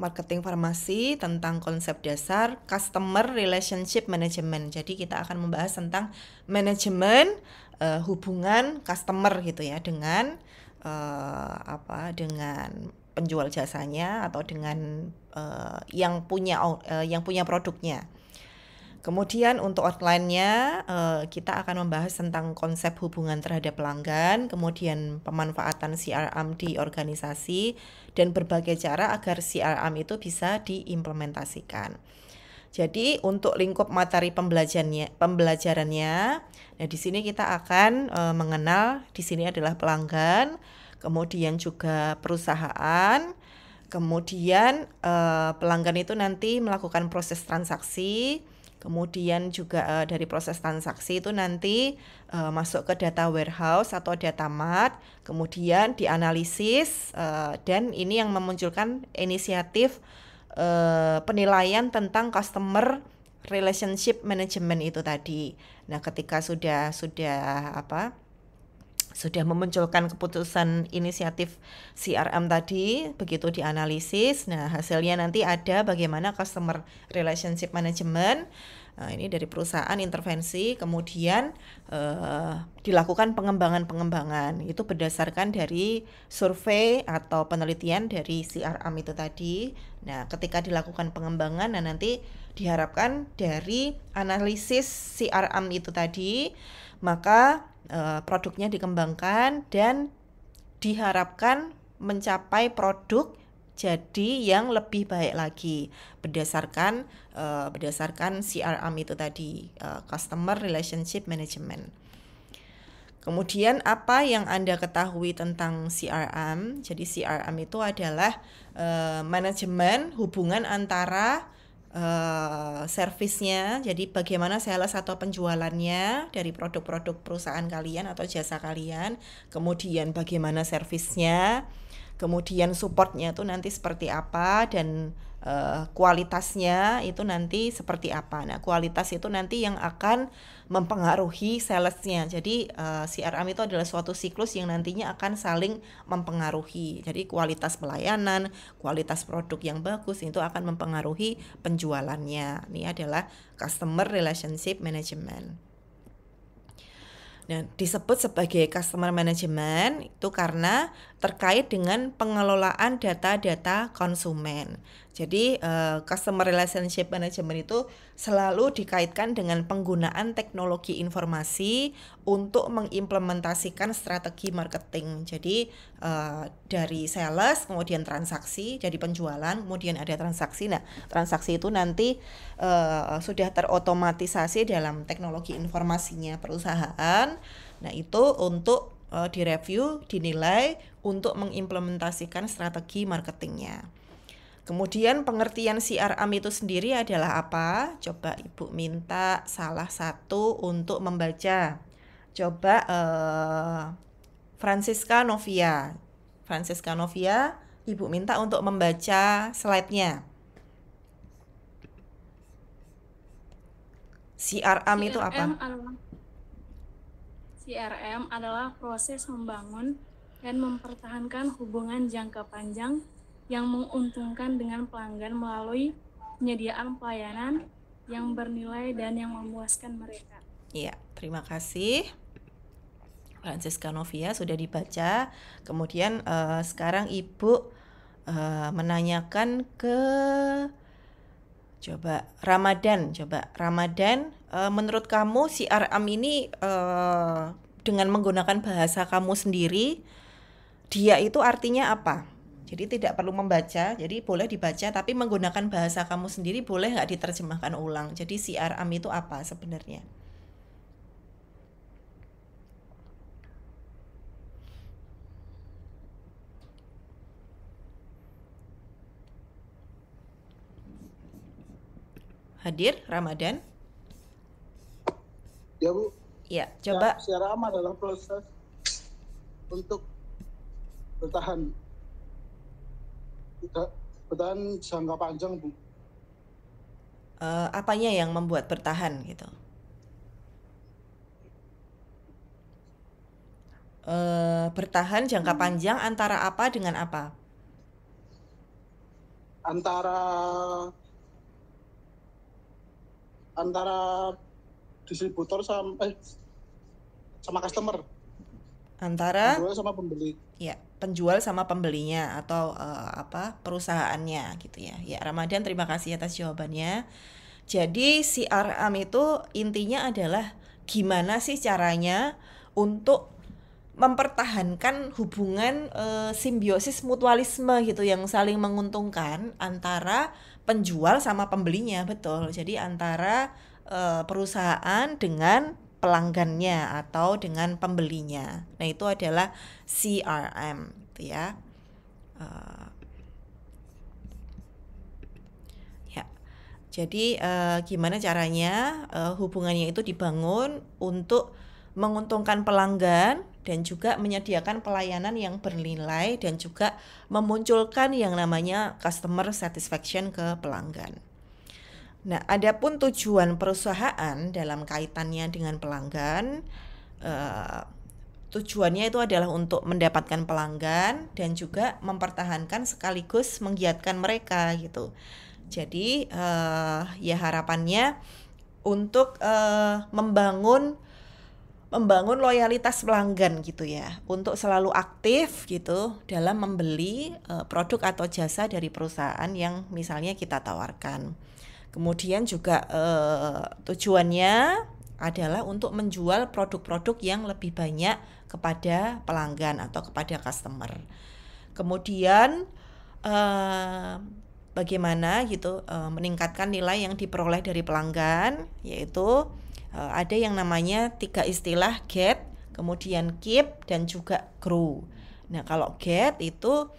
marketing farmasi tentang konsep dasar customer relationship management. Jadi kita akan membahas tentang manajemen uh, hubungan customer gitu ya dengan uh, apa dengan penjual jasanya atau dengan uh, yang punya uh, yang punya produknya. Kemudian untuk outline-nya eh, kita akan membahas tentang konsep hubungan terhadap pelanggan, kemudian pemanfaatan CRM di organisasi dan berbagai cara agar CRM itu bisa diimplementasikan. Jadi untuk lingkup materi pembelajarannya, pembelajarannya, nah di sini kita akan eh, mengenal di sini adalah pelanggan, kemudian juga perusahaan, kemudian eh, pelanggan itu nanti melakukan proses transaksi Kemudian juga uh, dari proses transaksi itu nanti uh, masuk ke data warehouse atau data mart, kemudian dianalisis uh, dan ini yang memunculkan inisiatif uh, penilaian tentang customer relationship management itu tadi. Nah, ketika sudah sudah apa? sudah memunculkan keputusan inisiatif CRM tadi begitu dianalisis nah hasilnya nanti ada bagaimana customer relationship management Nah, ini dari perusahaan intervensi, kemudian eh, dilakukan pengembangan-pengembangan itu berdasarkan dari survei atau penelitian dari CRM itu tadi. Nah, ketika dilakukan pengembangan, nah nanti diharapkan dari analisis CRM itu tadi, maka Eh, produknya dikembangkan dan diharapkan mencapai produk jadi yang lebih baik lagi berdasarkan uh, berdasarkan CRM itu tadi uh, customer relationship management. Kemudian apa yang Anda ketahui tentang CRM? Jadi CRM itu adalah uh, manajemen hubungan antara uh, servisnya. Jadi bagaimana sales atau penjualannya dari produk-produk perusahaan kalian atau jasa kalian. Kemudian bagaimana servisnya kemudian supportnya itu nanti seperti apa dan uh, kualitasnya itu nanti seperti apa. Nah, kualitas itu nanti yang akan mempengaruhi salesnya. Jadi uh, eh, CRM itu adalah suatu siklus yang nantinya akan saling mempengaruhi. Jadi kualitas pelayanan, kualitas produk yang bagus itu akan mempengaruhi penjualannya. Ini adalah customer relationship management. Nah, disebut sebagai customer management itu karena terkait dengan pengelolaan data-data konsumen. Jadi uh, customer relationship management itu selalu dikaitkan dengan penggunaan teknologi informasi untuk mengimplementasikan strategi marketing. Jadi uh, dari sales, kemudian transaksi, jadi penjualan, kemudian ada transaksi. Nah, transaksi itu nanti uh, sudah terotomatisasi dalam teknologi informasinya perusahaan. Nah, itu untuk uh, direview, dinilai untuk mengimplementasikan strategi marketingnya. Kemudian pengertian CRM itu sendiri adalah apa? Coba Ibu minta salah satu untuk membaca. Coba uh, Francisca Novia. Francisca Novia, Ibu minta untuk membaca slide-nya. CRM, CRM itu apa? Adalah CRM adalah proses membangun dan mempertahankan hubungan jangka panjang yang menguntungkan dengan pelanggan melalui penyediaan pelayanan yang bernilai dan yang memuaskan mereka. Iya, terima kasih. Francisca Novia sudah dibaca. Kemudian uh, sekarang Ibu uh, menanyakan ke Coba Ramadan, coba Ramadan. Uh, menurut kamu si Aram ini uh, dengan menggunakan bahasa kamu sendiri, dia itu artinya apa? Jadi tidak perlu membaca, jadi boleh dibaca tapi menggunakan bahasa kamu sendiri boleh nggak diterjemahkan ulang. Jadi si Aram itu apa sebenarnya? hadir Ramadan? Ya Bu. Ya, coba. aman adalah proses untuk bertahan. Bertahan jangka panjang Bu. Uh, apanya yang membuat bertahan gitu? Uh, bertahan jangka hmm. panjang antara apa dengan apa? Antara antara distributor sama eh, sama customer antara penjual sama pembeli ya penjual sama pembelinya atau uh, apa perusahaannya gitu ya ya ramadhan terima kasih atas jawabannya jadi CRM itu intinya adalah gimana sih caranya untuk mempertahankan hubungan e, simbiosis mutualisme gitu yang saling menguntungkan antara penjual sama pembelinya betul jadi antara uh, perusahaan dengan pelanggannya atau dengan pembelinya nah itu adalah CRM gitu ya uh, jadi uh, gimana caranya uh, hubungannya itu dibangun untuk menguntungkan pelanggan dan juga menyediakan pelayanan yang bernilai dan juga memunculkan yang namanya customer satisfaction ke pelanggan. Nah, adapun tujuan perusahaan dalam kaitannya dengan pelanggan, eh, tujuannya itu adalah untuk mendapatkan pelanggan dan juga mempertahankan sekaligus menggiatkan mereka gitu. Jadi eh, ya harapannya untuk uh, membangun membangun loyalitas pelanggan gitu ya untuk selalu aktif gitu dalam membeli uh, produk atau jasa dari perusahaan yang misalnya kita tawarkan. Kemudian juga uh, tujuannya adalah untuk menjual produk-produk yang lebih banyak kepada pelanggan atau kepada customer. Kemudian uh, bagaimana gitu uh, meningkatkan nilai yang diperoleh dari pelanggan yaitu Eh, ada yang namanya tiga istilah get, kemudian keep dan juga grow. Nah, kalau get itu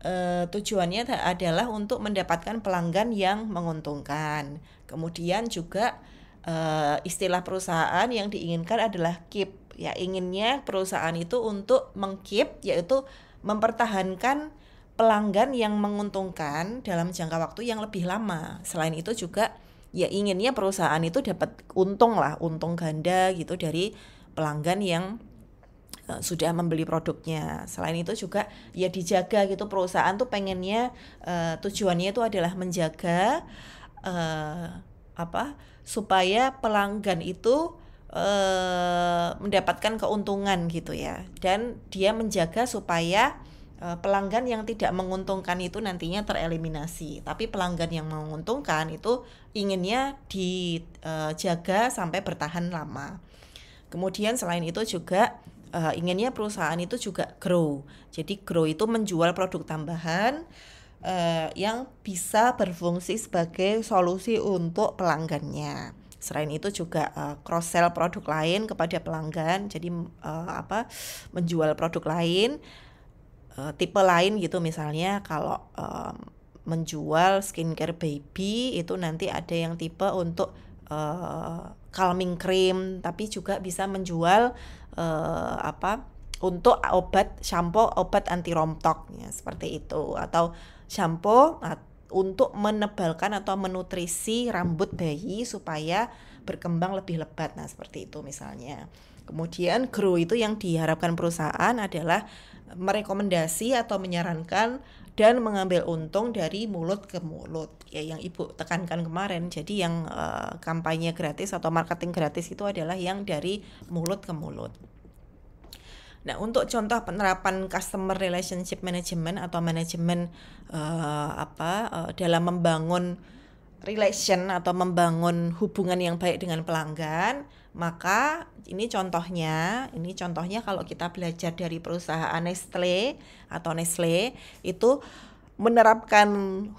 eh, tujuannya adalah untuk mendapatkan pelanggan yang menguntungkan. Kemudian juga eh, istilah perusahaan yang diinginkan adalah keep. Ya, inginnya perusahaan itu untuk mengkeep yaitu mempertahankan pelanggan yang menguntungkan dalam jangka waktu yang lebih lama. Selain itu juga ya inginnya perusahaan itu dapat untung lah, untung ganda gitu dari pelanggan yang e, sudah membeli produknya. Selain itu juga ya dijaga gitu perusahaan tuh pengennya uh, tujuannya itu adalah menjaga uh, apa supaya pelanggan itu uh, mendapatkan keuntungan gitu ya dan dia menjaga supaya Eh, pelanggan yang tidak menguntungkan itu nantinya tereliminasi. Tapi pelanggan yang menguntungkan itu inginnya dijaga eh, sampai bertahan lama. Kemudian selain itu juga eh, inginnya perusahaan itu juga grow. Jadi grow itu menjual produk tambahan yang bisa berfungsi sebagai solusi untuk pelanggannya. Selain itu juga cross sell produk lain kepada pelanggan. Jadi apa menjual produk lain uh, tipe lain gitu misalnya kalau uh, menjual skincare baby itu nanti ada yang tipe untuk uh, calming cream tapi juga bisa menjual uh, apa untuk obat shampoo obat anti rontok ya, seperti itu atau shampoo untuk menebalkan atau menutrisi rambut bayi supaya berkembang lebih lebat nah seperti itu misalnya kemudian grow itu yang diharapkan perusahaan adalah merekomendasi atau menyarankan dan mengambil untung dari mulut ke mulut ya yang ibu tekankan kemarin jadi yang uh, kampanye gratis atau marketing gratis itu adalah yang dari mulut ke mulut Nah, untuk contoh penerapan customer relationship management atau manajemen uh, eh, apa uh, dalam membangun relation atau membangun hubungan yang baik dengan pelanggan, maka ini contohnya, ini contohnya kalau kita belajar dari perusahaan Nestle atau Nestle itu menerapkan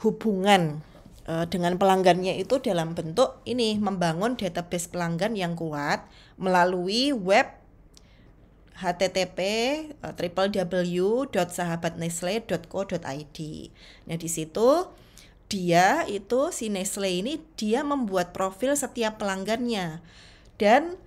hubungan e, dengan pelanggannya itu dalam bentuk ini membangun database pelanggan yang kuat melalui web http e, www.sahabatnestle.co.id. Nah, di situ dia itu si Nestle ini dia membuat profil setiap pelanggannya dan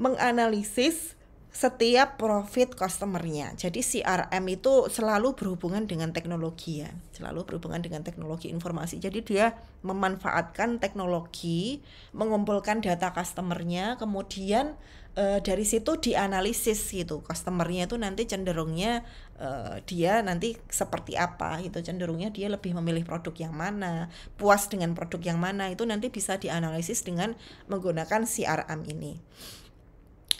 menganalisis setiap profit customernya. Jadi CRM itu selalu berhubungan dengan teknologi ya, selalu berhubungan dengan teknologi informasi. Jadi dia memanfaatkan teknologi, mengumpulkan data customernya, kemudian e, dari situ dianalisis gitu. Customernya itu nanti cenderungnya e, dia nanti seperti apa gitu, cenderungnya dia lebih memilih produk yang mana, puas dengan produk yang mana itu nanti bisa dianalisis dengan menggunakan CRM ini.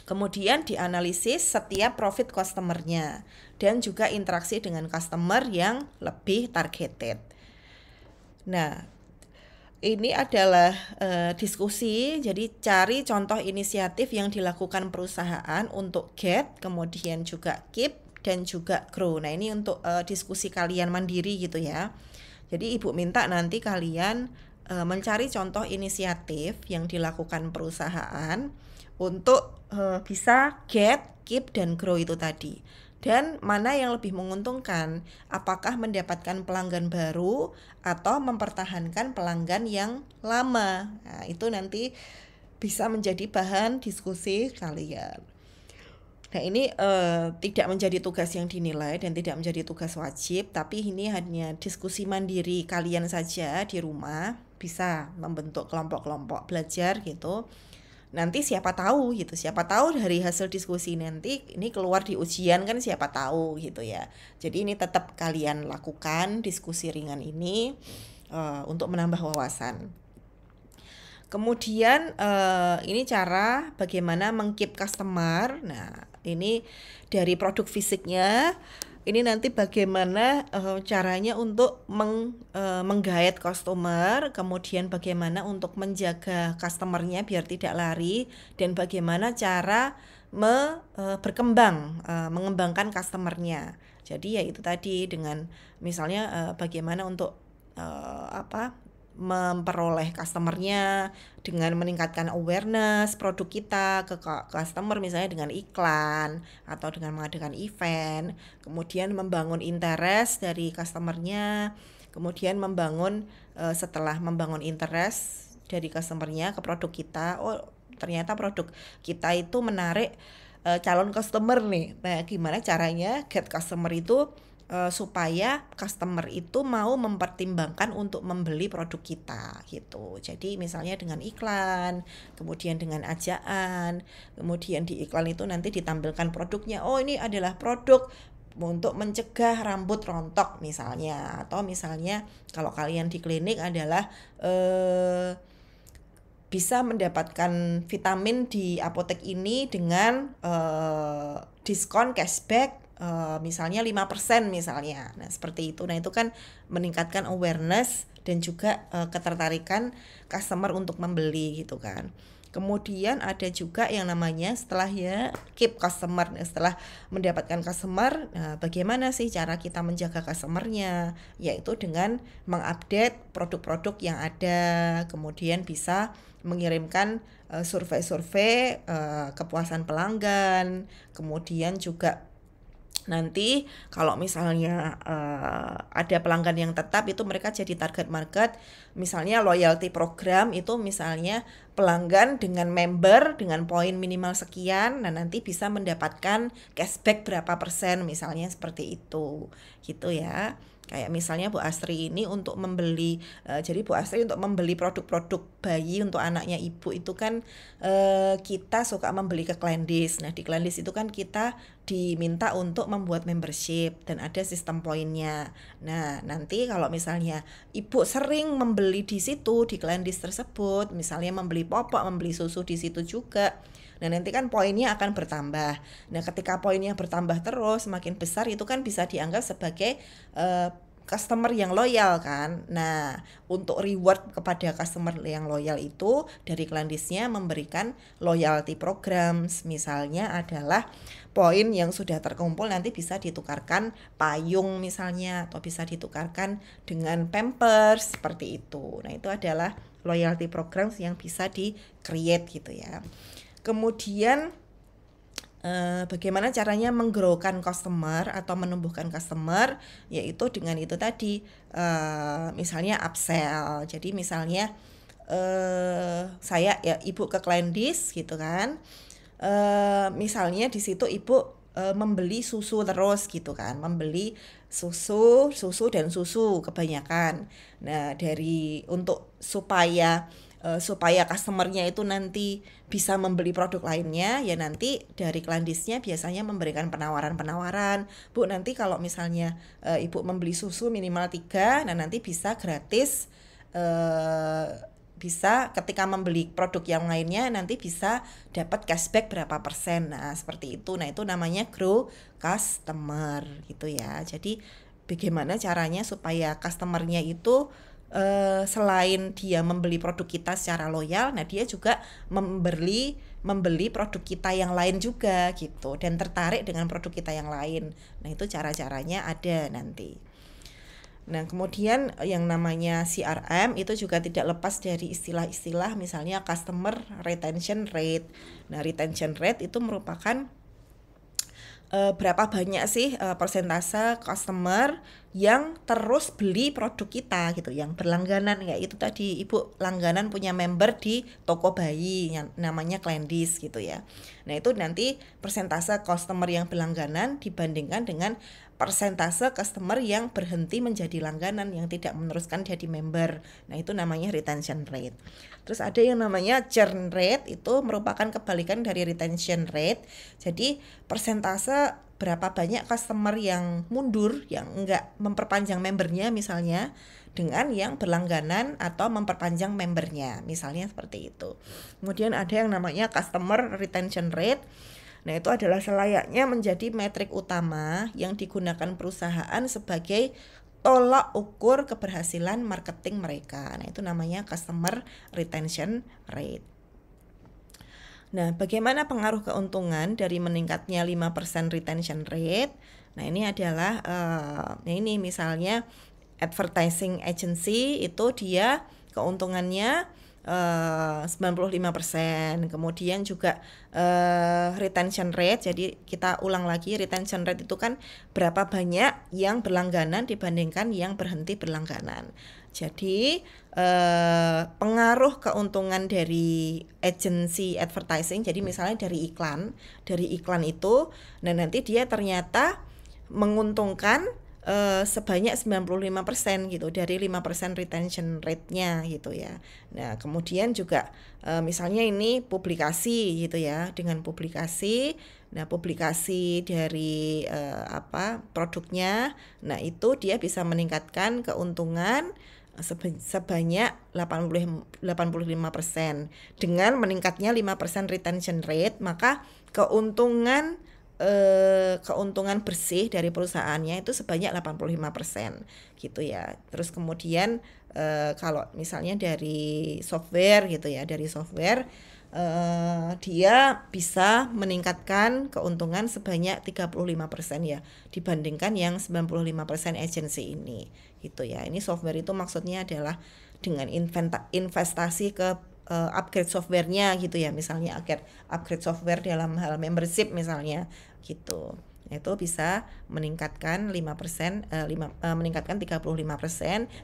Kemudian dianalisis setiap profit customernya dan juga interaksi dengan customer yang lebih targeted. Nah, ini adalah e, diskusi, jadi cari contoh inisiatif yang dilakukan perusahaan untuk get, kemudian juga keep dan juga grow. Nah, ini untuk e, diskusi kalian mandiri gitu ya. Jadi Ibu minta nanti kalian eh, mencari contoh inisiatif yang dilakukan perusahaan untuk uh, bisa get, keep dan grow itu tadi. Dan mana yang lebih menguntungkan? Apakah mendapatkan pelanggan baru atau mempertahankan pelanggan yang lama? Nah, itu nanti bisa menjadi bahan diskusi kalian. Nah, ini uh, tidak menjadi tugas yang dinilai dan tidak menjadi tugas wajib, tapi ini hanya diskusi mandiri kalian saja di rumah bisa membentuk kelompok-kelompok belajar gitu nanti siapa tahu gitu siapa tahu dari hasil diskusi nanti ini keluar di ujian kan siapa tahu gitu ya jadi ini tetap kalian lakukan diskusi ringan ini uh, untuk menambah wawasan kemudian uh, ini cara bagaimana mengkeep customer nah ini dari produk fisiknya ini nanti bagaimana uh, caranya untuk meng, uh, eh, menggait customer, kemudian bagaimana untuk menjaga customernya biar tidak lari, dan bagaimana cara me, uh, berkembang, uh, mengembangkan customernya. Jadi ya itu tadi dengan misalnya uh, bagaimana untuk uh, apa memperoleh customernya dengan meningkatkan awareness produk kita ke customer misalnya dengan iklan atau dengan mengadakan event kemudian membangun interest dari customernya kemudian membangun eh, setelah membangun interest dari customernya ke produk kita oh ternyata produk kita itu menarik eh, calon customer nih nah gimana caranya get customer itu Eh, supaya customer itu mau mempertimbangkan untuk membeli produk kita gitu. Jadi misalnya dengan iklan, kemudian dengan ajaan, kemudian di iklan itu nanti ditampilkan produknya. Oh, ini adalah produk untuk mencegah rambut rontok misalnya atau misalnya kalau kalian di klinik adalah eh bisa mendapatkan vitamin di apotek ini dengan eh, diskon cashback uh, misalnya 5% misalnya. Nah, seperti itu. Nah, itu kan meningkatkan awareness dan juga uh, ketertarikan customer untuk membeli gitu kan. Kemudian ada juga yang namanya setelah ya keep customer nah, setelah mendapatkan customer nah bagaimana sih cara kita menjaga customernya yaitu dengan mengupdate produk-produk yang ada kemudian bisa mengirimkan eh, survei-survei uh, kepuasan pelanggan kemudian juga nanti kalau misalnya uh, ada pelanggan yang tetap itu mereka jadi target market misalnya loyalty program itu misalnya pelanggan dengan member dengan poin minimal sekian nah nanti bisa mendapatkan cashback berapa persen misalnya seperti itu gitu ya Kayak misalnya Bu Astri ini untuk membeli, uh, jadi Bu Astri untuk membeli produk-produk bayi untuk anaknya ibu itu kan uh, kita suka membeli ke Klendis. Nah di Klendis itu kan kita diminta untuk membuat membership dan ada sistem poinnya. Nah nanti kalau misalnya ibu sering membeli di situ di Klendis tersebut, misalnya membeli popok, membeli susu di situ juga Nah, nanti kan poinnya akan bertambah. Nah, ketika poinnya bertambah terus semakin besar itu kan bisa dianggap sebagai uh, customer yang loyal kan. Nah, untuk reward kepada customer yang loyal itu dari Klandisnya memberikan loyalty programs misalnya adalah poin yang sudah terkumpul nanti bisa ditukarkan payung misalnya atau bisa ditukarkan dengan pampers seperti itu. Nah, itu adalah loyalty programs yang bisa di create gitu ya kemudian eh, bagaimana caranya menggrowkan customer atau menumbuhkan customer yaitu dengan itu tadi eh, misalnya upsell jadi misalnya eh, saya ya ibu ke client list gitu kan misalnya di situ ibu membeli susu terus gitu kan membeli susu susu dan susu kebanyakan nah dari untuk supaya uh, supaya customernya itu nanti bisa membeli produk lainnya ya nanti dari klandisnya biasanya memberikan penawaran-penawaran bu nanti kalau misalnya uh, ibu membeli susu minimal tiga nah nanti bisa gratis uh, bisa ketika membeli produk yang lainnya nanti bisa dapat cashback berapa persen nah seperti itu nah itu namanya grow customer gitu ya jadi bagaimana caranya supaya customernya itu Eh, selain dia membeli produk kita secara loyal, nah dia juga membeli membeli produk kita yang lain juga gitu dan tertarik dengan produk kita yang lain. Nah, itu cara-caranya ada nanti. Nah, kemudian yang namanya CRM itu juga tidak lepas dari istilah-istilah misalnya customer retention rate. Nah, retention rate itu merupakan uh, berapa banyak sih uh, persentase customer yang terus beli produk kita gitu, yang berlangganan ya itu tadi ibu langganan punya member di toko bayi yang namanya Klendis gitu ya. Nah itu nanti persentase customer yang berlangganan dibandingkan dengan persentase customer yang berhenti menjadi langganan yang tidak meneruskan jadi member. Nah, itu namanya retention rate. Terus ada yang namanya churn rate itu merupakan kebalikan dari retention rate. Jadi, persentase berapa banyak customer yang mundur yang enggak memperpanjang membernya misalnya dengan yang berlangganan atau memperpanjang membernya. Misalnya seperti itu. Kemudian ada yang namanya customer retention rate Nah, itu adalah selayaknya menjadi metrik utama yang digunakan perusahaan sebagai tolak ukur keberhasilan marketing mereka. Nah, itu namanya customer retention rate. Nah, bagaimana pengaruh keuntungan dari meningkatnya 5% retention rate? Nah, ini adalah uh, ini misalnya advertising agency itu dia keuntungannya 95%. Eh, Kemudian juga uh, retention rate. Jadi kita ulang lagi retention rate itu kan berapa banyak yang berlangganan dibandingkan yang berhenti berlangganan. Jadi uh, pengaruh keuntungan dari agency advertising, jadi misalnya dari iklan, dari iklan itu, nah nanti dia ternyata menguntungkan Eh, sebanyak 95% gitu dari 5% retention rate-nya gitu ya. Nah, kemudian juga uh, misalnya ini publikasi gitu ya dengan publikasi Nah, publikasi dari uh, apa produknya, nah itu dia bisa meningkatkan keuntungan sebanyak 80 85% dengan meningkatnya 5% retention rate, maka keuntungan Eh, keuntungan bersih dari perusahaannya itu sebanyak 85% gitu ya. Terus kemudian eh, kalau misalnya dari software gitu ya, dari software eh, dia bisa meningkatkan keuntungan sebanyak 35% ya dibandingkan yang 95% agency ini gitu ya. Ini software itu maksudnya adalah dengan investasi ke uh, upgrade softwarenya gitu ya misalnya agar upgrade software dalam hal membership misalnya gitu itu bisa meningkatkan 5% uh, 5, uh, meningkatkan 35%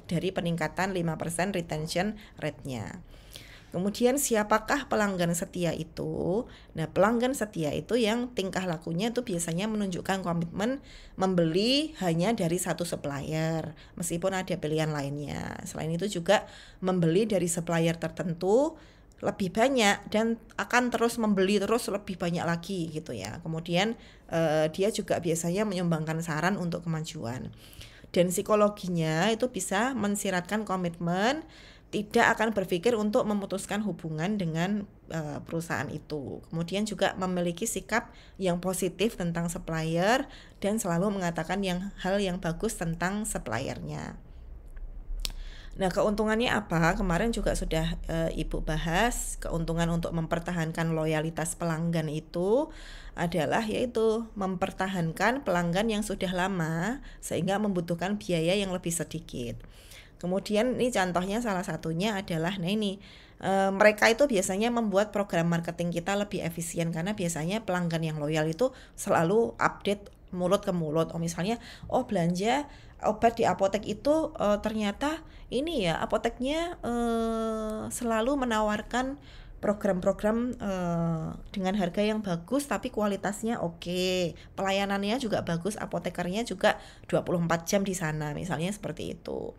dari peningkatan 5% retention rate-nya. Kemudian siapakah pelanggan setia itu? Nah, pelanggan setia itu yang tingkah lakunya itu biasanya menunjukkan komitmen membeli hanya dari satu supplier, meskipun ada pilihan lainnya. Selain itu juga membeli dari supplier tertentu lebih banyak dan akan terus membeli terus lebih banyak lagi gitu ya. Kemudian eh, dia juga biasanya menyumbangkan saran untuk kemajuan. Dan psikologinya itu bisa mensiratkan komitmen tidak akan berpikir untuk memutuskan hubungan dengan uh, perusahaan itu. Kemudian juga memiliki sikap yang positif tentang supplier dan selalu mengatakan yang hal yang bagus tentang suppliernya. Nah, keuntungannya apa? Kemarin juga sudah e, Ibu bahas, keuntungan untuk mempertahankan loyalitas pelanggan itu adalah yaitu mempertahankan pelanggan yang sudah lama sehingga membutuhkan biaya yang lebih sedikit. Kemudian ini contohnya salah satunya adalah nah ini e, mereka itu biasanya membuat program marketing kita lebih efisien karena biasanya pelanggan yang loyal itu selalu update mulut ke mulut. Oh misalnya, oh belanja obat di apotek itu e, ternyata ini ya apoteknya e, selalu menawarkan program-program uh, dengan harga yang bagus tapi kualitasnya oke. Pelayanannya juga bagus, apotekernya juga 24 jam di sana misalnya seperti itu.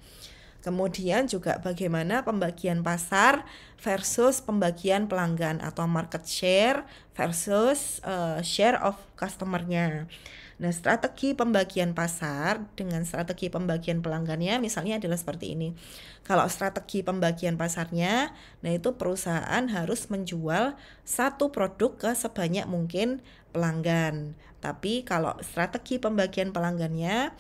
Kemudian juga bagaimana pembagian pasar versus pembagian pelanggan atau market share versus uh, share of customernya. Nah, strategi pembagian pasar dengan strategi pembagian pelanggannya misalnya adalah seperti ini. Kalau strategi pembagian pasarnya, nah itu perusahaan harus menjual satu produk ke sebanyak mungkin pelanggan. Tapi kalau strategi pembagian pelanggannya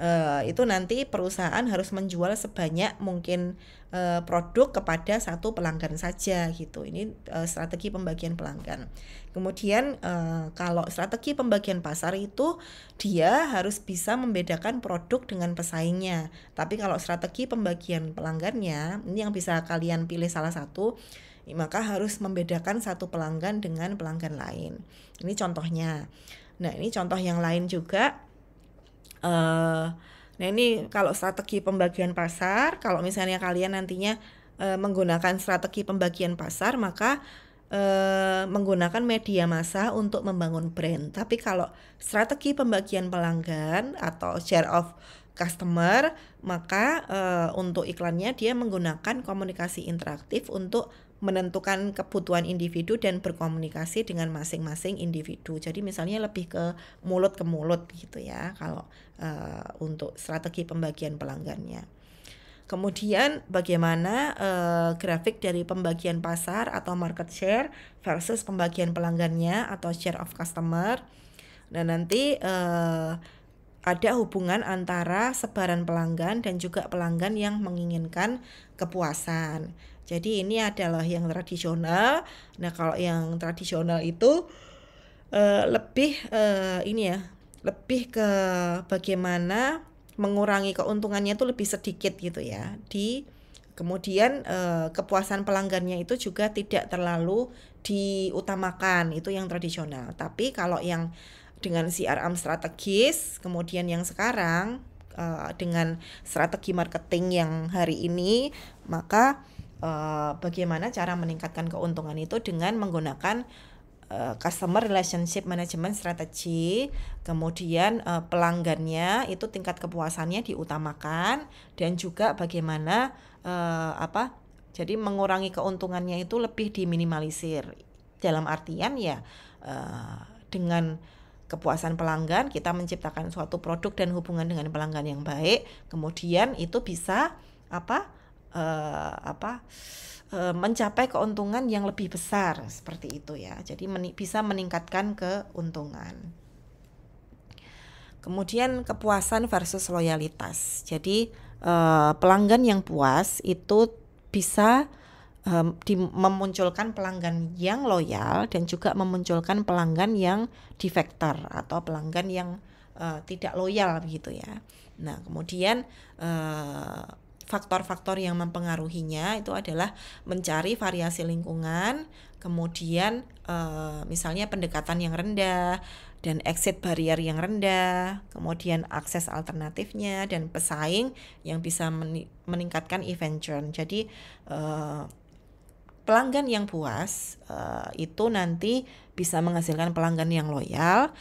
uh, itu nanti perusahaan harus menjual sebanyak mungkin uh, produk kepada satu pelanggan saja gitu ini uh, strategi pembagian pelanggan kemudian uh, kalau strategi pembagian pasar itu dia harus bisa membedakan produk dengan pesaingnya tapi kalau strategi pembagian pelanggannya ini yang bisa kalian pilih salah satu maka harus membedakan satu pelanggan dengan pelanggan lain. Ini contohnya. Nah, ini contoh yang lain juga Uh, nah ini kalau strategi pembagian pasar, kalau misalnya kalian nantinya uh, menggunakan strategi pembagian pasar, maka uh, menggunakan media massa untuk membangun brand. Tapi kalau strategi pembagian pelanggan atau share of customer, maka uh, untuk iklannya dia menggunakan komunikasi interaktif untuk menentukan kebutuhan individu dan berkomunikasi dengan masing-masing individu. Jadi misalnya lebih ke mulut ke mulut gitu ya kalau uh, untuk strategi pembagian pelanggannya. Kemudian bagaimana uh, grafik dari pembagian pasar atau market share versus pembagian pelanggannya atau share of customer. Dan nah, nanti uh, ada hubungan antara sebaran pelanggan dan juga pelanggan yang menginginkan kepuasan. Jadi ini adalah yang tradisional. Nah, kalau yang tradisional itu uh, lebih uh, ini ya, lebih ke bagaimana mengurangi keuntungannya itu lebih sedikit gitu ya. Di kemudian eh, kepuasan pelanggannya itu juga tidak terlalu diutamakan itu yang tradisional tapi kalau yang dengan CRM strategis kemudian yang sekarang eh, dengan strategi marketing yang hari ini maka Eh, bagaimana cara meningkatkan keuntungan itu dengan menggunakan uh, customer relationship management strategy, kemudian uh, pelanggannya itu tingkat kepuasannya diutamakan dan juga bagaimana uh, apa? Jadi mengurangi keuntungannya itu lebih diminimalisir. Dalam artian ya uh, dengan kepuasan pelanggan, kita menciptakan suatu produk dan hubungan dengan pelanggan yang baik, kemudian itu bisa apa? uh, apa uh, mencapai keuntungan yang lebih besar seperti itu ya. Jadi meni bisa meningkatkan keuntungan. Kemudian kepuasan versus loyalitas. Jadi uh, pelanggan yang puas itu bisa memunculkan pelanggan yang loyal dan juga memunculkan pelanggan yang defector atau pelanggan yang uh, tidak loyal gitu ya. Nah kemudian faktor-faktor yang mempengaruhinya itu adalah mencari variasi lingkungan, kemudian e, misalnya pendekatan yang rendah dan exit barrier yang rendah, kemudian akses alternatifnya dan pesaing yang bisa meningkatkan event churn. Jadi e, pelanggan yang puas e, itu nanti bisa menghasilkan pelanggan yang loyal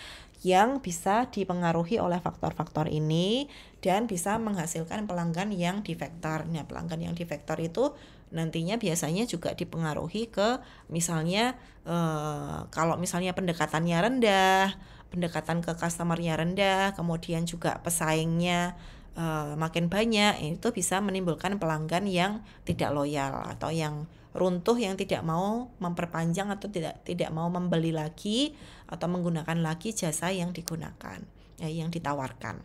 yang bisa dipengaruhi oleh faktor-faktor ini dan bisa menghasilkan pelanggan yang defektor. Nah, pelanggan yang defektor itu nantinya biasanya juga dipengaruhi ke misalnya eh, kalau misalnya pendekatannya rendah, pendekatan ke customernya rendah, kemudian juga pesaingnya eh, makin banyak, itu bisa menimbulkan pelanggan yang tidak loyal atau yang runtuh yang tidak mau memperpanjang atau tidak tidak mau membeli lagi atau menggunakan lagi jasa yang digunakan ya, yang ditawarkan.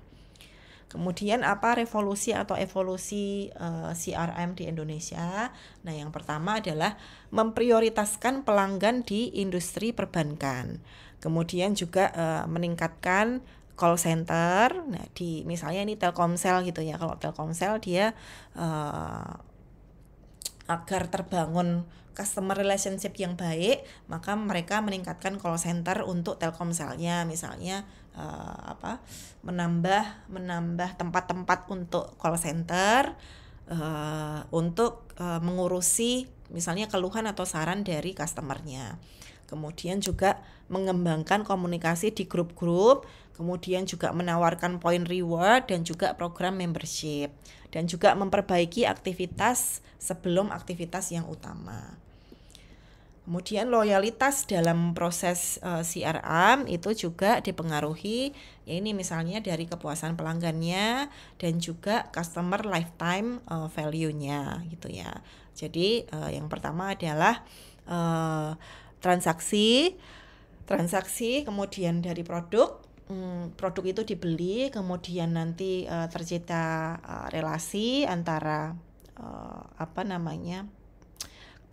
Kemudian apa revolusi atau evolusi uh, eh, CRM di Indonesia? Nah, yang pertama adalah memprioritaskan pelanggan di industri perbankan. Kemudian juga uh, meningkatkan call center. Nah, di misalnya ini Telkomsel gitu ya. Kalau Telkomsel dia uh, agar terbangun customer relationship yang baik, maka mereka meningkatkan call center untuk Telkomselnya misalnya uh, apa menambah menambah tempat-tempat untuk call center uh, untuk uh, mengurusi misalnya keluhan atau saran dari customernya. Kemudian juga mengembangkan komunikasi di grup-grup, kemudian juga menawarkan point reward dan juga program membership dan juga memperbaiki aktivitas sebelum aktivitas yang utama. Kemudian loyalitas dalam proses uh, eh, CRM itu juga dipengaruhi ya ini misalnya dari kepuasan pelanggannya dan juga customer lifetime uh, value-nya gitu ya. Jadi uh, yang pertama adalah uh, transaksi transaksi kemudian dari produk hmm, produk itu dibeli kemudian nanti uh, tercipta uh, relasi antara uh, apa namanya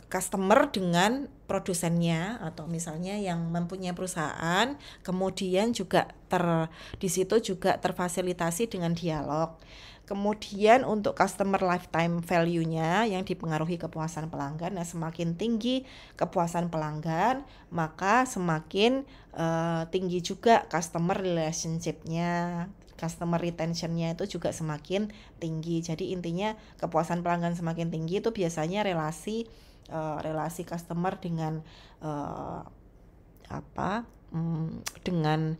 customer dengan produsennya atau misalnya yang mempunyai perusahaan kemudian juga ter di situ juga terfasilitasi dengan dialog kemudian untuk customer lifetime value-nya yang dipengaruhi kepuasan pelanggan nah semakin tinggi kepuasan pelanggan maka semakin uh, tinggi juga customer relationship-nya customer retention-nya itu juga semakin tinggi jadi intinya kepuasan pelanggan semakin tinggi itu biasanya relasi Eh, relasi customer dengan uh, apa um, dengan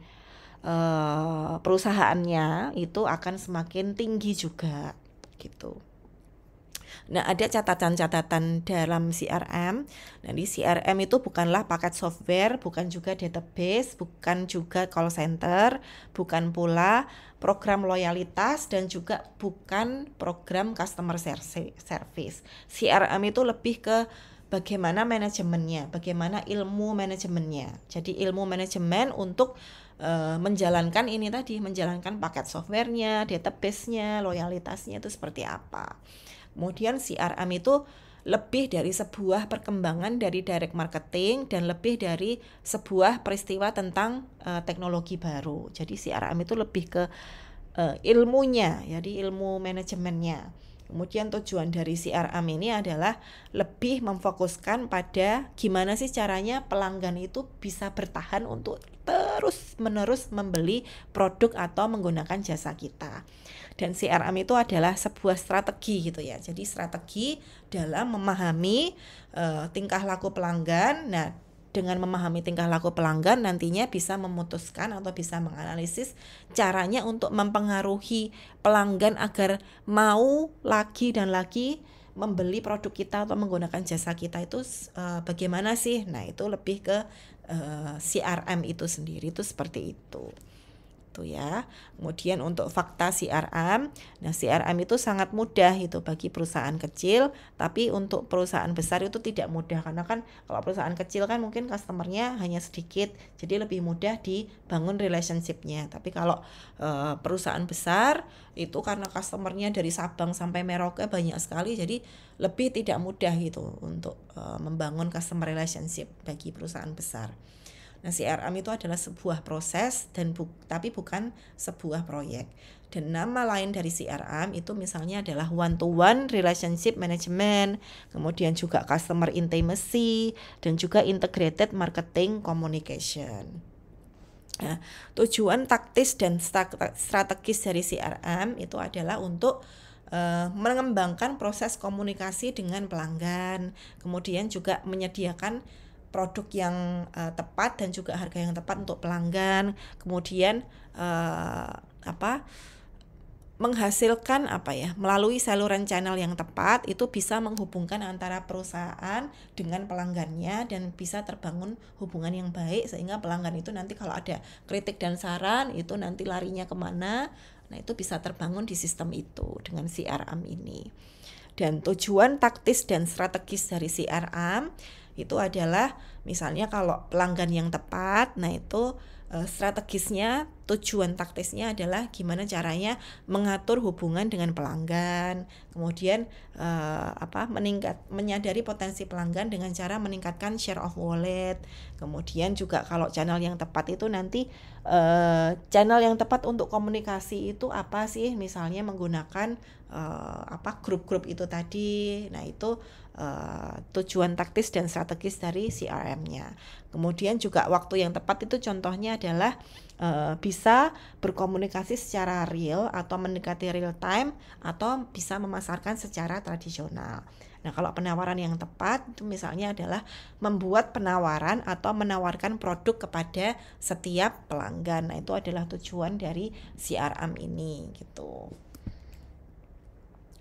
uh, perusahaannya itu akan semakin tinggi juga gitu Nah, ada catatan-catatan dalam CRM. Nah, di CRM itu bukanlah paket software, bukan juga database, bukan juga call center, bukan pula program loyalitas dan juga bukan program customer service. CRM itu lebih ke bagaimana manajemennya, bagaimana ilmu manajemennya. Jadi ilmu manajemen untuk eh, menjalankan ini tadi, menjalankan paket softwarenya, database-nya, loyalitasnya itu seperti apa. Kemudian CRM itu lebih dari sebuah perkembangan dari direct marketing dan lebih dari sebuah peristiwa tentang uh, teknologi baru. Jadi CRM itu lebih ke uh, ilmunya, jadi ya, ilmu manajemennya. Kemudian tujuan dari CRM ini adalah lebih memfokuskan pada gimana sih caranya pelanggan itu bisa bertahan untuk terus-menerus membeli produk atau menggunakan jasa kita dan CRM itu adalah sebuah strategi gitu ya jadi strategi dalam memahami uh, tingkah laku pelanggan nah dengan memahami tingkah laku pelanggan nantinya bisa memutuskan atau bisa menganalisis caranya untuk mempengaruhi pelanggan agar mau lagi dan lagi membeli produk kita atau menggunakan jasa kita itu uh, bagaimana sih? Nah, itu lebih ke uh, eh, CRM itu sendiri itu seperti itu gitu ya. Kemudian untuk fakta CRM, nah CRM itu sangat mudah itu bagi perusahaan kecil, tapi untuk perusahaan besar itu tidak mudah karena kan kalau perusahaan kecil kan mungkin customernya hanya sedikit, jadi lebih mudah dibangun relationshipnya. Tapi kalau e, perusahaan besar itu karena customernya dari Sabang sampai Merauke banyak sekali, jadi lebih tidak mudah gitu untuk e, membangun customer relationship bagi perusahaan besar. Nah, CRM itu adalah sebuah proses dan bu tapi bukan sebuah proyek. Dan nama lain dari CRM itu misalnya adalah one to one relationship management, kemudian juga customer intimacy dan juga integrated marketing communication. Nah, tujuan taktis dan strategis dari CRM itu adalah untuk uh, mengembangkan proses komunikasi dengan pelanggan, kemudian juga menyediakan produk yang uh, tepat dan juga harga yang tepat untuk pelanggan kemudian uh, apa menghasilkan apa ya melalui saluran channel yang tepat itu bisa menghubungkan antara perusahaan dengan pelanggannya dan bisa terbangun hubungan yang baik sehingga pelanggan itu nanti kalau ada kritik dan saran itu nanti larinya kemana nah itu bisa terbangun di sistem itu dengan CRM ini dan tujuan taktis dan strategis dari CRM itu adalah misalnya kalau pelanggan yang tepat, nah itu eh, strategisnya, tujuan taktisnya adalah gimana caranya mengatur hubungan dengan pelanggan, kemudian eh, apa meningkat menyadari potensi pelanggan dengan cara meningkatkan share of wallet, kemudian juga kalau channel yang tepat itu nanti eh, channel yang tepat untuk komunikasi itu apa sih, misalnya menggunakan eh, apa grup-grup itu tadi, nah itu Eh, tujuan taktis dan strategis dari CRM-nya. Kemudian juga waktu yang tepat itu contohnya adalah uh, bisa berkomunikasi secara real atau mendekati real time atau bisa memasarkan secara tradisional. Nah, kalau penawaran yang tepat itu misalnya adalah membuat penawaran atau menawarkan produk kepada setiap pelanggan. Nah, itu adalah tujuan dari CRM ini gitu.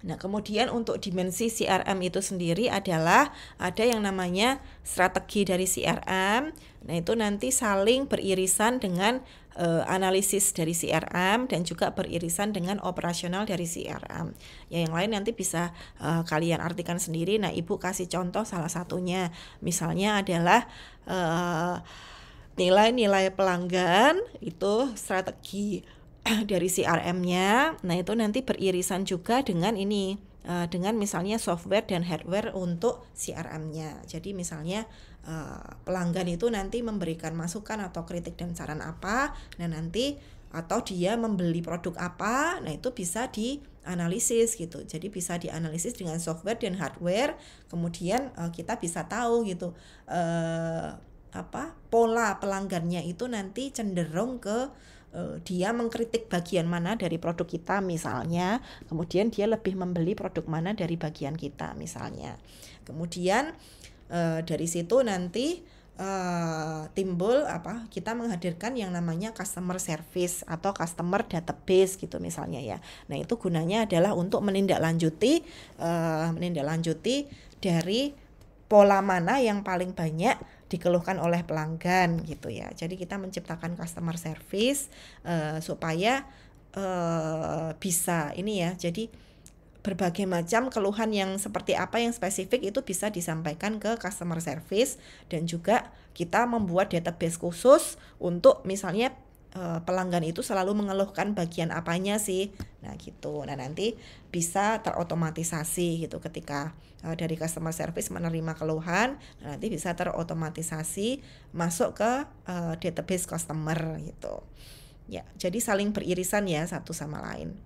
Nah, kemudian untuk dimensi CRM itu sendiri adalah ada yang namanya strategi dari CRM. Nah, itu nanti saling beririsan dengan e, analisis dari CRM dan juga beririsan dengan operasional dari CRM. Ya, yang lain nanti bisa e, kalian artikan sendiri. Nah, Ibu kasih contoh salah satunya. Misalnya adalah e, nilai-nilai pelanggan itu strategi dari CRM-nya. Nah, itu nanti beririsan juga dengan ini uh, dengan misalnya software dan hardware untuk CRM-nya. Jadi misalnya uh, pelanggan itu nanti memberikan masukan atau kritik dan saran apa, nah nanti atau dia membeli produk apa, nah itu bisa dianalisis gitu. Jadi bisa dianalisis dengan software dan hardware. Kemudian uh, kita bisa tahu gitu uh, apa pola pelanggannya itu nanti cenderung ke Eh, dia mengkritik bagian mana dari produk kita misalnya, kemudian dia lebih membeli produk mana dari bagian kita misalnya. Kemudian eh, dari situ nanti eh, timbul apa kita menghadirkan yang namanya customer service atau customer database gitu misalnya ya. Nah itu gunanya adalah untuk menindaklanjuti menindaklanjuti dari pola mana yang paling banyak dikeluhkan oleh pelanggan gitu ya. Jadi kita menciptakan customer service uh, supaya uh, bisa ini ya. Jadi berbagai macam keluhan yang seperti apa yang spesifik itu bisa disampaikan ke customer service dan juga kita membuat database khusus untuk misalnya Eh, pelanggan itu selalu mengeluhkan bagian apanya sih. Nah, gitu. Nah, nanti bisa terotomatisasi gitu ketika uh, dari customer service menerima keluhan, nah, nanti bisa terotomatisasi masuk ke uh, database customer gitu. Ya, jadi saling beririsan ya satu sama lain.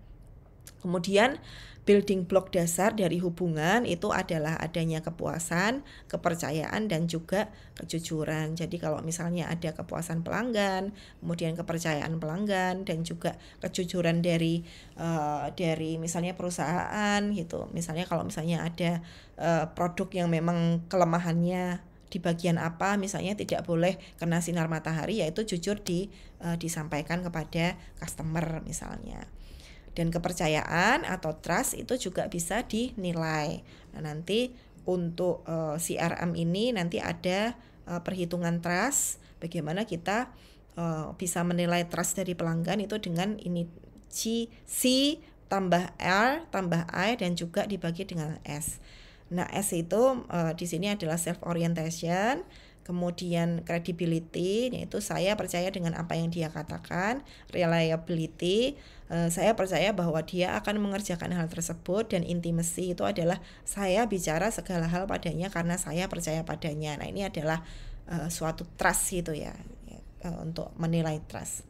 Kemudian building block dasar dari hubungan itu adalah adanya kepuasan, kepercayaan dan juga kejujuran. Jadi kalau misalnya ada kepuasan pelanggan, kemudian kepercayaan pelanggan dan juga kejujuran dari uh, dari misalnya perusahaan gitu. Misalnya kalau misalnya ada uh, produk yang memang kelemahannya di bagian apa misalnya tidak boleh kena sinar matahari yaitu jujur di uh, disampaikan kepada customer misalnya. Dan kepercayaan atau trust itu juga bisa dinilai. Nah, nanti untuk uh, eh, CRM ini nanti ada uh, perhitungan trust bagaimana kita uh, bisa menilai trust dari pelanggan itu dengan ini C, C tambah R tambah I dan juga dibagi dengan S. Nah, S itu uh, di sini adalah self orientation kemudian credibility yaitu saya percaya dengan apa yang dia katakan reliability eh, saya percaya bahwa dia akan mengerjakan hal tersebut dan intimasi itu adalah saya bicara segala hal padanya karena saya percaya padanya nah ini adalah eh, suatu trust gitu ya, ya eh, untuk menilai trust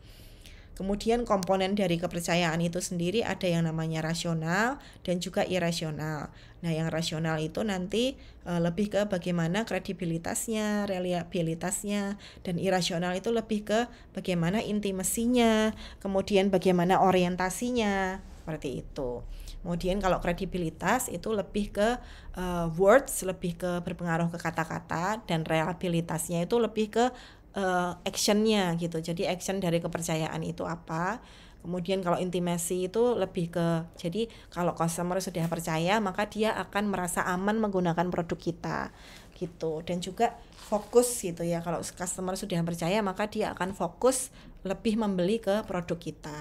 Kemudian komponen dari kepercayaan itu sendiri ada yang namanya rasional dan juga irasional. Nah, yang rasional itu nanti e, lebih ke bagaimana kredibilitasnya, reliabilitasnya, dan irasional itu lebih ke bagaimana intimasinya, kemudian bagaimana orientasinya, seperti itu. Kemudian kalau kredibilitas itu lebih ke uh, words, lebih ke berpengaruh ke kata-kata dan reliabilitasnya itu lebih ke uh, actionnya gitu jadi action dari kepercayaan itu apa kemudian kalau intimasi itu lebih ke jadi kalau customer sudah percaya maka dia akan merasa aman menggunakan produk kita gitu dan juga fokus gitu ya kalau customer sudah percaya maka dia akan fokus lebih membeli ke produk kita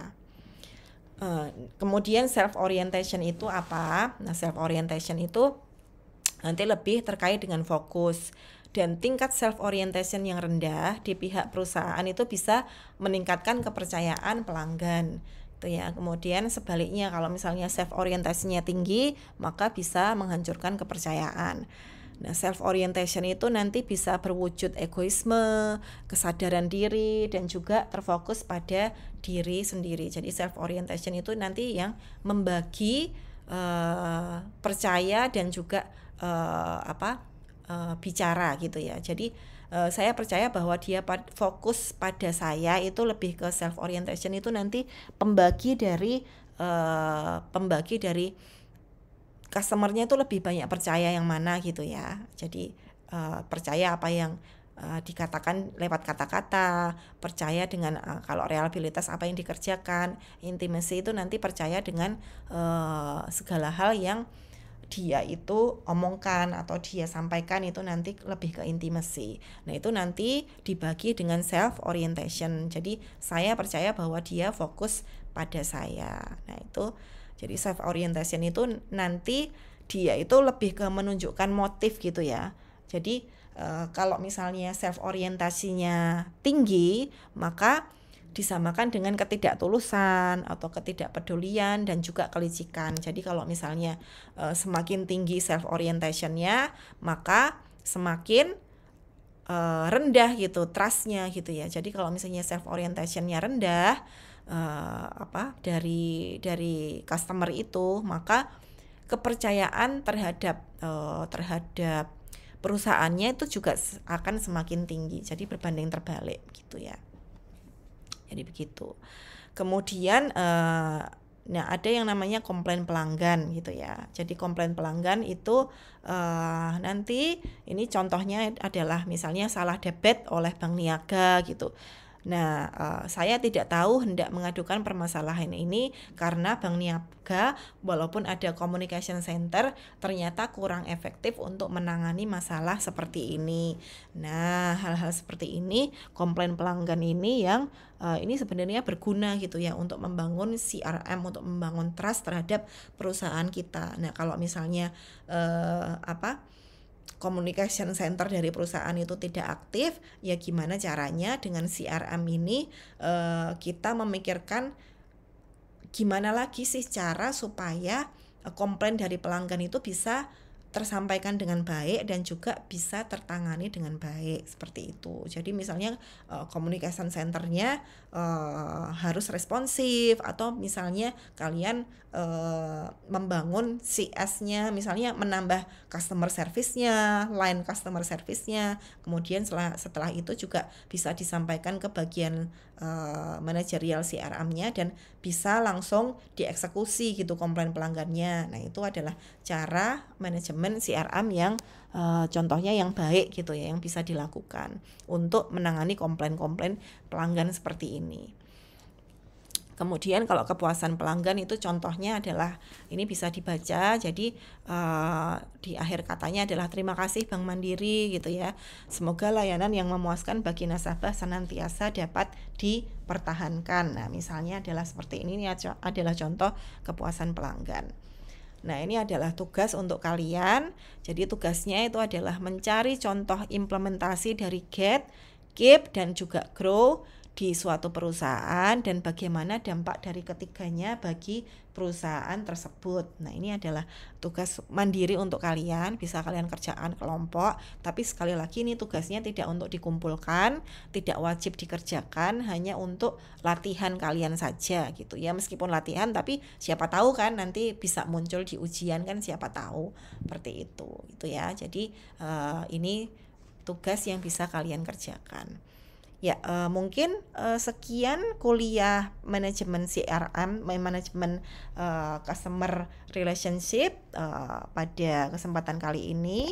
uh, kemudian self orientation itu apa nah self orientation itu nanti lebih terkait dengan fokus dan tingkat self orientation yang rendah di pihak perusahaan itu bisa meningkatkan kepercayaan pelanggan itu ya. Kemudian sebaliknya kalau misalnya self orientasinya tinggi, maka bisa menghancurkan kepercayaan. Nah, self orientation itu nanti bisa berwujud egoisme, kesadaran diri dan juga terfokus pada diri sendiri. Jadi self orientation itu nanti yang membagi uh, percaya dan juga uh, apa? Eh, bicara gitu ya. Jadi uh, saya percaya bahwa dia pad fokus pada saya itu lebih ke self orientation itu nanti pembagi dari uh, pembagi dari customernya itu lebih banyak percaya yang mana gitu ya. Jadi uh, percaya apa yang dikatakan lewat kata-kata, percaya dengan kalau reliabilitas apa yang dikerjakan, intimasi itu nanti percaya dengan uh, segala hal yang dia itu omongkan atau dia sampaikan itu nanti lebih ke intimacy. Nah, itu nanti dibagi dengan self orientation. Jadi, saya percaya bahwa dia fokus pada saya. Nah, itu jadi self orientation itu nanti dia itu lebih ke menunjukkan motif gitu ya. Jadi, e, kalau misalnya self orientasinya tinggi, maka disamakan dengan ketidaktulusan atau ketidakpedulian dan juga kelicikan. Jadi kalau misalnya e, semakin tinggi self orientationnya, maka semakin e, rendah gitu trustnya gitu ya. Jadi kalau misalnya self orientationnya rendah e, apa dari dari customer itu, maka kepercayaan terhadap e, terhadap perusahaannya itu juga akan semakin tinggi. Jadi berbanding terbalik gitu ya. Jadi begitu. Kemudian uh, nah ada yang namanya komplain pelanggan gitu ya. Jadi komplain pelanggan itu uh, nanti ini contohnya adalah misalnya salah debit oleh bank niaga gitu. Nah, uh, saya tidak tahu hendak mengadukan permasalahan ini karena Bank Niaga walaupun ada communication center ternyata kurang efektif untuk menangani masalah seperti ini. Nah, hal-hal seperti ini komplain pelanggan ini yang uh, ini sebenarnya berguna gitu ya untuk membangun CRM untuk membangun trust terhadap perusahaan kita. Nah, kalau misalnya uh, apa? communication center dari perusahaan itu tidak aktif, ya gimana caranya dengan CRM ini uh, kita memikirkan gimana lagi sih cara supaya eh, komplain dari pelanggan itu bisa tersampaikan dengan baik dan juga bisa tertangani dengan baik seperti itu. Jadi misalnya uh, communication centernya uh, harus responsif atau misalnya kalian Uh, membangun CS-nya, misalnya menambah customer service-nya, line customer service-nya, kemudian setelah, setelah itu juga bisa disampaikan ke bagian uh, manajerial CRM-nya dan bisa langsung dieksekusi gitu komplain pelanggannya. Nah itu adalah cara manajemen CRM yang uh, contohnya yang baik gitu ya, yang bisa dilakukan untuk menangani komplain-komplain pelanggan seperti ini. Kemudian kalau kepuasan pelanggan itu contohnya adalah ini bisa dibaca. Jadi uh, di akhir katanya adalah terima kasih Bank Mandiri gitu ya. Semoga layanan yang memuaskan bagi nasabah senantiasa dapat dipertahankan. Nah, misalnya adalah seperti ini ini adalah contoh kepuasan pelanggan. Nah, ini adalah tugas untuk kalian. Jadi tugasnya itu adalah mencari contoh implementasi dari GET, KEEP dan juga GROW di suatu perusahaan dan bagaimana dampak dari ketiganya bagi perusahaan tersebut. Nah, ini adalah tugas mandiri untuk kalian, bisa kalian kerjakan kelompok, tapi sekali lagi ini tugasnya tidak untuk dikumpulkan, tidak wajib dikerjakan, hanya untuk latihan kalian saja gitu ya. Meskipun latihan tapi siapa tahu kan nanti bisa muncul di ujian kan siapa tahu seperti itu Itu ya. Jadi uh, ini tugas yang bisa kalian kerjakan. Ya, uh, mungkin uh, sekian kuliah manajemen CRM, eh, manajemen uh, customer relationship uh, pada kesempatan kali ini.